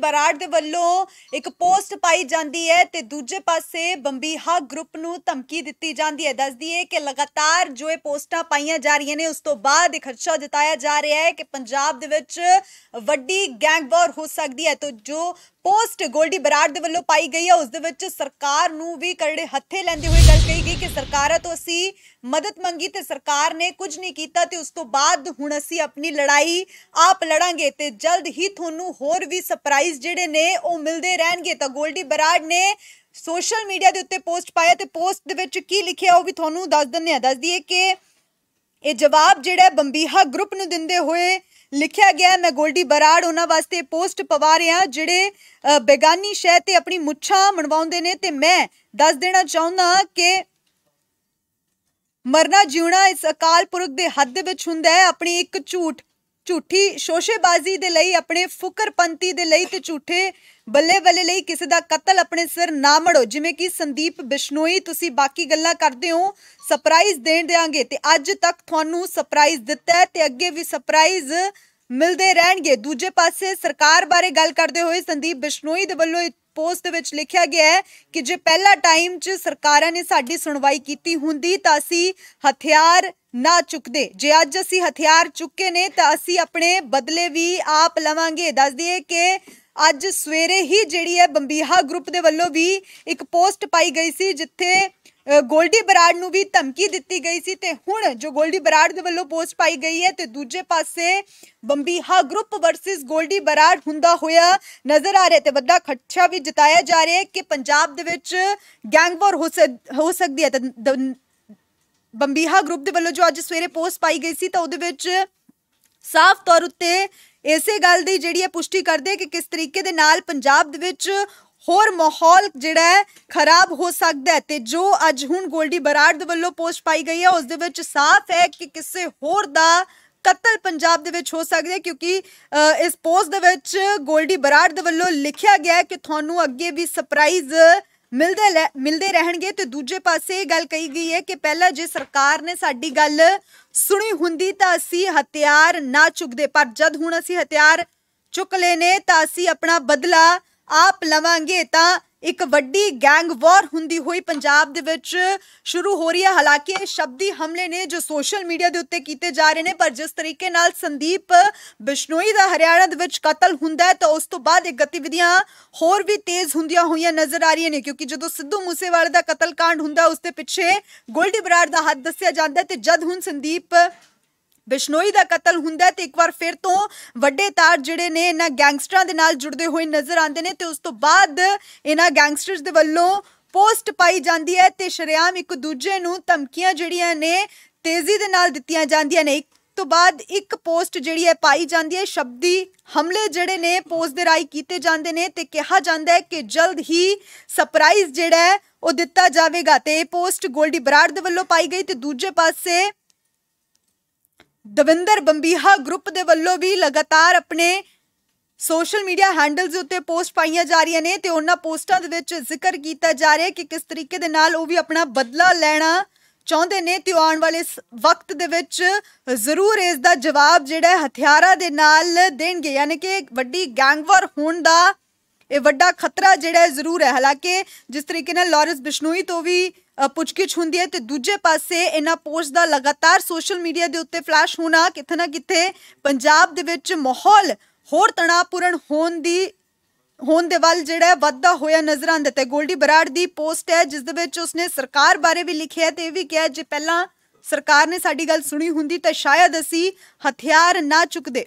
ਬਰਾੜ ਦੇ ਵੱਲੋਂ ਇੱਕ ਪੋਸਟ ਪਾਈ ਜਾਂਦੀ ਹੈ ਤੇ ਦੂਜੇ ਪਾਸੇ ਬੰਬੀਹਾ ਗਰੁੱਪ ਨੂੰ ਧਮਕੀ ਦਿੱਤੀ ਜਾਂਦੀ ਹੈ ਦੱਸਦੀ ਹੈ ਕਿ ਲਗਾਤਾਰ ਜੋ ਇਹ ਪੋਸਟਾਂ ਪਾਈਆਂ ਜਾ ਰਹੀਆਂ ਨੇ ਉਸ ਤੋਂ ਬਾਅਦ ਇਹ ਖਰਚਾ ਜਤਾਇਆ ਜਾ ਰਿਹਾ ਹੈ ਕਿ ਪੰਜਾਬ ਦੇ ਵਿੱਚ ਵੱਡੀ ਗੈਂਗ ਵਾਰ ਹੋ ਸਕਦੀ ਹੈ ਤੋਂ ਜੋ ਪੋਸਟ ਗੋਲਡੀ ਬਰਾੜ ਦੇ ਵੱਲੋਂ ਪਾਈ ਗਈ ਹੈ ਉਸ ਦੇ ਵਿੱਚ ਸਰਕਾਰ ਨੂੰ ਵੀ ਕਰੜੇ ਹੱਥੇ ਲੈਂਦੇ ਹੋਏ ਗੱਲ ਕਹੀ ਗਈ ਕਿ ਸਰਕਾਰਾਂ ਤੋਂ ਅਸੀਂ ਮਦਦ ਮੰਗੀ ਤੇ ਸਰਕਾਰ ਨੇ ਕੁਝ ਨਹੀਂ ਕੀਤਾ ਤੇ ਉਸ ਤੋਂ ਬਾਅਦ ਹੁਣ ਅਸੀਂ ਆਪਣੀ ਲੜਾਈ ਆਪ ਲੜਾਂਗੇ ਤੇ ਜਲਦ ਹੀ ਤੁਹਾਨੂੰ ਹੋਰ ਵੀ ਸਰਪ੍ਰਾਈਜ਼ ਜਿਹੜੇ ਨੇ ਉਹ ਮਿਲਦੇ ਰਹਿਣਗੇ ਤਾਂ ਗੋਲਡੀ ਬਰਾੜ ਨੇ ਸੋਸ਼ਲ ਮੀਡੀਆ ਦੇ ਉੱਤੇ ਪੋਸਟ ਪਾਇਆ ਤੇ ਪੋਸਟ ਦੇ ਵਿੱਚ ਕੀ ਲਿਖਿਆ ਉਹ ਵੀ ਤੁਹਾਨੂੰ ਦੱਸ ਦਿੰਨੇ ਆ ਦੱਸ ਦਈਏ ਕਿ ਇਹ ਜਵਾਬ ਜਿਹੜਾ ਬੰਬੀਹਾ ਗਰੁੱਪ ਨੂੰ ਦਿੰਦੇ ਹੋਏ ਲਿਖਿਆ ਗਿਆ ਮੈਂ ਗੋਲਡੀ ਬਰਾੜ ਉਹਨਾਂ ਵਾਸਤੇ ਪੋਸਟ ਪਵਾ ਰਿਹਾ ਜਿਹੜੇ ਬੇਗਾਨੀ ਸ਼ਹਿਰ ਤੇ ਆਪਣੀ ਮੁੱਛਾਂ ਮਣਵਾਉਂਦੇ ਨੇ ਤੇ ਮੈਂ ਦੱਸ ਦੇਣਾ ਚਾਹੁੰਦਾ ਕਿ ਮਰਨਾ ਜਿਉਣਾ ਇਸ ਅਕਾਲ ਪੁਰਖ ਦੇ ਹੱਥ ਦੇ ਵਿੱਚ ਹੁੰਦਾ ਹੈ ਆਪਣੀ ਇੱਕ ਝੂਠ ਝੂਠੀ ਸ਼ੋਸ਼ੇਬਾਜ਼ੀ ਦੇ ਲਈ ਆਪਣੇ ਫੁਕਰਪੰਤੀ ਦੇ ਲਈ ਤੇ ਝੂਠੇ ਬੱਲੇ ਬੱਲੇ ਲਈ ਕਿਸੇ ਦਾ ਕਤਲ ਆਪਣੇ ਸਿਰ ਨਾ ਮੜੋ ਜਿਵੇਂ ਕਿ ਸੰਦੀਪ ਬਿਸ਼ਨੋਈ ਤੁਸੀਂ ਬਾਕੀ ਗੱਲਾਂ ਕਰਦੇ ਹੋ ਸਰਪ੍ਰਾਈਜ਼ ਦੇਣ ਦੇਾਂਗੇ ਤੇ ਅੱਜ ਤੱਕ ਤੁਹਾਨੂੰ ਸਰਪ੍ਰਾਈਜ਼ ਦਿੱਤਾ ਤੇ ਅੱਗੇ ਵੀ ਸਰਪ੍ਰਾਈਜ਼ ਮਿਲਦੇ ਰਹਿਣਗੇ ਦੂਜੇ ਪਾਸੇ ਸਰਕਾਰ ਬਾਰੇ ਗੱਲ ਕਰਦੇ ਹੋਏ ਸੰਦੀਪ ਬਿਸ਼ਨੋਈ ਦੇ ਵੱਲੋਂ ਪੋਸਟ ਦੇ ਵਿੱਚ ਲਿਖਿਆ ਗਿਆ ਹੈ ਕਿ ਜੇ ਪਹਿਲਾ ਟਾਈਮ 'ਚ ਸਰਕਾਰਾਂ ਨੇ ਸਾਡੀ ਸੁਣਵਾਈ ਕੀਤੀ ਹੁੰਦੀ ਤਾਂ ਅਸੀਂ ਹਥਿਆਰ ਨਾ ਚੁੱਕਦੇ ਜੇ ਅੱਜ ਅਸੀਂ ਹਥਿਆਰ ਚੁੱਕੇ ਨੇ ਤਾਂ ਅਸੀਂ ਆਪਣੇ ਬਦਲੇ ਵੀ ਆਪ ਲਵਾਂਗੇ ਦੱਸ ਦਈਏ ਕਿ ਅੱਜ ਸਵੇਰੇ ਹੀ ਜਿਹੜੀ ਹੈ ਬੰਬੀਹਾ ਗਰੁੱਪ ਦੇ ਵੱਲੋਂ ਵੀ ਇੱਕ ਪੋਸਟ ਪਾਈ ਗਈ ਸੀ ਜਿੱਥੇ ਗੋਲਡੀ ਬਰਾੜ ਨੂੰ ਵੀ ਧਮਕੀ ਦਿੱਤੀ ਗਈ ਸੀ ਤੇ ਹੁਣ ਜੋ ਗੋਲਡੀ ਬਰਾੜ ਦੇ ਵੱਲੋਂ ਪੋਸਟ ਪਾਈ ਗਈ ਹੈ ਤੇ ਦੂਜੇ ਪਾਸੇ ਬੰਬੀਹਾ ਗਰੁੱਪ ਵਰਸਸ ਗੋਲਡੀ ਬਰਾੜ ਹੁੰਦਾ ਹੋਇਆ ਨਜ਼ਰ ਆ ਰਿਹਾ ਤੇ ਵੱਡਾ ਖੱਟਛਾ ਵੀ ਜਤਾਇਆ ਜਾ ਰਿਹਾ ਹੈ ਕਿ ਪੰਜਾਬ ਦੇ ਵਿੱਚ ਗੈਂਗਵਾਰ ਹੋ ਸਕਦੀ ਹੈ ਤੇ ਬੰਬੀਹਾ ਗਰੁੱਪ ਦੇ ਵੱਲੋਂ ਜੋ ਅੱਜ ਸਵੇਰੇ ਪੋਸਟ ਪਾਈ ਗਈ ਸੀ ਤਾਂ ਉਹਦੇ ਵਿੱਚ ਸਾਫ਼ ਤੌਰ ਉੱਤੇ ਇਸੇ ਗੱਲ ਦੀ ਜਿਹੜੀ ਹੈ ਪੁਸ਼ਟੀ ਕਰਦੇ ਕਿ ਕਿਸ ਤਰੀਕੇ ਦੇ ਨਾਲ ਪੰਜਾਬ ਦੇ ਵਿੱਚ ਹੋਰ ਮਾਹੌਲ ਜਿਹੜਾ ਹੈ ਖਰਾਬ ਹੋ ਸਕਦਾ ਹੈ ਤੇ ਜੋ ਅੱਜ ਹੁਣ ਗੋਲਡੀ ਬਰਾੜ ਦੇ ਵੱਲੋਂ ਪੋਸਟ ਪਾਈ ਗਈ ਹੈ ਉਸ ਦੇ ਵਿੱਚ ਸਾਫ਼ ਹੈ ਕਿ ਕਿਸੇ ਹੋਰ ਦਾ ਕਤਲ ਪੰਜਾਬ ਦੇ ਵਿੱਚ ਹੋ ਸਕਦਾ ਹੈ ਕਿਉਂਕਿ ਇਸ ਪੋਸਟ ਦੇ ਵਿੱਚ ਗੋਲਡੀ ਬਰਾੜ ਦੇ ਵੱਲੋਂ ਲਿਖਿਆ ਗਿਆ ਹੈ ਕਿ ਤੁਹਾਨੂੰ ਅੱਗੇ ਵੀ ਸਰਪ੍ਰਾਈਜ਼ ਮਿਲਦੇ ਮਿਲਦੇ ਰਹਿਣਗੇ ਤੇ ਦੂਜੇ ਪਾਸੇ ਇਹ ਗੱਲ ਕਹੀ ਗਈ ਹੈ ਕਿ ਪਹਿਲਾਂ ਜੇ ਸਰਕਾਰ ਨੇ ਸਾਡੀ ਗੱਲ ਸੁਣੀ ਹੁੰਦੀ ਤਾਂ ਅਸੀਂ ਹਥਿਆਰ ਨਾ ਚੁੱਕਦੇ ਪਰ ਜਦ ਹੁਣ ਅਸੀਂ ਹਥਿਆਰ ਚੁੱਕ ਲੈਨੇ ਤਾਂ ਅਸੀਂ ਆਪਣਾ ਬਦਲਾ ਆਪ ਲਵਾਂਗੇ ਤਾਂ ਇੱਕ ਵੱਡੀ ਗੈਂਗ ਵਾਰ ਹੁੰਦੀ ਹੋਈ ਪੰਜਾਬ ਦੇ ਵਿੱਚ ਸ਼ੁਰੂ ਹੋ ਰਹੀ ਹੈ ਹਾਲਾਂਕਿ ਇਹ ਸ਼ਬਦੀ ਹਮਲੇ ਨੇ ਜੋ ਸੋਸ਼ਲ ਮੀਡੀਆ ਦੇ ਉੱਤੇ ਕੀਤੇ ਜਾ ਰਹੇ ਨੇ ਪਰ ਜਿਸ ਤਰੀਕੇ ਨਾਲ ਸੰਦੀਪ ਬਿਸ਼ਨੋਈ ਦਾ ਹਰਿਆਣਾ ਦੇ ਵਿੱਚ ਕਤਲ ਹੁੰਦਾ ਹੈ ਤਾਂ ਉਸ ਤੋਂ ਬਾਅਦ ਇਹ ਗਤੀਵਿਧੀਆਂ ਹੋਰ ਵੀ ਤੇਜ਼ ਹੁੰਦੀਆਂ ਹੋਈਆਂ ਨਜ਼ਰ ਆ ਰਹੀਆਂ ਨੇ ਕਿਉਂਕਿ ਜਦੋਂ ਸਿੱਧੂ ਮੂਸੇਵਾਲੇ ਦਾ ਕਤਲकांड ਹੁੰਦਾ ਉਸ ਦੇ ਪਿੱਛੇ ਗੋਲਡੀ ਬਰਾੜ ਦਾ ਹੱਥ ਦੱਸਿਆ ਜਾਂਦਾ ਤੇ ਜਦ ਹੁਣ ਸੰਦੀਪ ਬਿਸ਼ਨੋਈ ਦਾ ਕਤਲ ਹੁੰਦਾ ਤੇ ਇੱਕ ਵਾਰ ਫਿਰ ਤੋਂ ਵੱਡੇ ਤਾਰ ਜਿਹੜੇ ਨੇ ਇਹਨਾਂ ਗੈਂਗਸਟਰਾਂ ਦੇ ਨਾਲ ਜੁੜਦੇ ਹੋਏ ਨਜ਼ਰ ਆਉਂਦੇ ਨੇ ਤੇ ਉਸ ਤੋਂ ਬਾਅਦ ਇਹਨਾਂ ਗੈਂਗਸਟਰਸ ਦੇ ਵੱਲੋਂ ਪੋਸਟ ਪਾਈ ਜਾਂਦੀ ਹੈ ਤੇ ਸ਼ਰਿਆਮ ਇੱਕ ਦੂਜੇ ਨੂੰ ਧਮਕੀਆਂ ਜਿਹੜੀਆਂ ਨੇ ਤੇਜ਼ੀ ਦੇ ਨਾਲ ਦਿੱਤੀਆਂ ਜਾਂਦੀਆਂ ਨੇ ਤੋਂ ਬਾਅਦ ਇੱਕ ਪੋਸਟ ਜਿਹੜੀ ਹੈ ਪਾਈ ਜਾਂਦੀ ਹੈ ਸ਼ਬਦੀ ਹਮਲੇ ਜਿਹੜੇ ਨੇ ਪੋਸਟ ਦੇ ਰਾਈ ਕੀਤੇ ਜਾਂਦੇ ਨੇ ਤੇ ਕਿਹਾ ਜਾਂਦਾ ਹੈ ਕਿ ਜਲਦ ਹੀ ਸਰਪ੍ਰਾਈਜ਼ ਜਿਹੜਾ ਹੈ ਉਹ ਦਿੱਤਾ ਜਾਵੇਗਾ ਤੇ ਇਹ ਪੋਸਟ ਗੋਲਡੀ ਬਰਾੜ ਦੇ ਵੱਲੋਂ ਪਾਈ ਗਈ ਤੇ ਦੂਜੇ ਪਾਸੇ ਦਵਿੰਦਰ ਬੰਬੀਹਾ ਗਰੁੱਪ ਦੇ ਵੱਲੋਂ ਵੀ ਲਗਾਤਾਰ ਆਪਣੇ ਸੋਸ਼ਲ ਮੀਡੀਆ ਹੈਂਡਲਸ ਦੇ ਉੱਤੇ ਪੋਸਟ ਪਾਈਆਂ ਜਾ ਰਹੀਆਂ ਨੇ ਤੇ ਉਹਨਾਂ ਪੋਸਟਾਂ ਦੇ ਵਿੱਚ ਜ਼ਿਕਰ ਕੀਤਾ ਜਾ ਰਿਹਾ ਕਿ ਕਿਸ ਤਰੀਕੇ ਦੇ ਨਾਲ ਉਹ ਵੀ ਆਪਣਾ ਬਦਲਾ ਲੈਣਾ ਚਾਹੁੰਦੇ ਨੇ ਤੇ ਆਉਣ ਵਾਲੇ ਵਕਤ ਦੇ ਵਿੱਚ ਜ਼ਰੂਰ ਇਸ ਦਾ ਜਵਾਬ ਜਿਹੜਾ ਹਥਿਆਰਾਂ ਦੇ ਨਾਲ ਦੇਣਗੇ ਯਾਨੀ ਕਿ ਵੱਡੀ ਗੈਂਗਵਾਰ ਹੋਣ ਦਾ ਇਹ ਵੱਡਾ ਖਤਰਾ ਜਿਹੜਾ ਜ਼ਰੂਰ ਹੈ ਹਾਲਾਂਕਿ ਜਿਸ ਤਰੀਕੇ ਨਾਲ ਲਾਰੈਂਸ ਬਿਸ਼ਨੋਈ ਤੋਂ ਵੀ ਪੁੱਛਗਿੱਛ ਹੁੰਦੀ ਹੈ ਤੇ ਦੂਜੇ ਪਾਸੇ ਇਹਨਾਂ ਪੋਸਟ ਦਾ ਲਗਾਤਾਰ ਸੋਸ਼ਲ ਮੀਡੀਆ ਦੇ ਉੱਤੇ ਫਲੈਸ਼ ਹੋਣਾ ਕਿਥੇ ਨਾ ਕਿਥੇ ਪੰਜਾਬ ਦੇ ਵਿੱਚ ਮਾਹੌਲ ਹੋਰ ਤਣਾਅਪੂਰਨ ਹੋਣ ਦੀ ਹੋਣ ਦੇ ਵੱਲ ਜਿਹੜਾ ਵੱਧਦਾ ਹੋਇਆ ਨਜ਼ਰ ਆਉਂਦਾ ਤੇ ਗੋਲਡੀ ਬਰਾੜ ਦੀ ਪੋਸਟ ਹੈ ਜਿਸ ਦੇ ਵਿੱਚ ਉਸਨੇ ਸਰਕਾਰ ਬਾਰੇ ਵੀ ਲਿਖਿਆ ਤੇ ਇਹ ਵੀ ਕਿਹਾ ਜੇ ਪਹਿਲਾਂ ਸਰਕਾਰ ਨੇ ਸਾਡੀ ਗੱਲ ਸੁਣੀ ਹੁੰਦੀ ਤਾਂ ਸ਼ਾਇਦ ਅਸੀਂ ਹਥਿਆਰ ਨਾ ਚੁੱਕਦੇ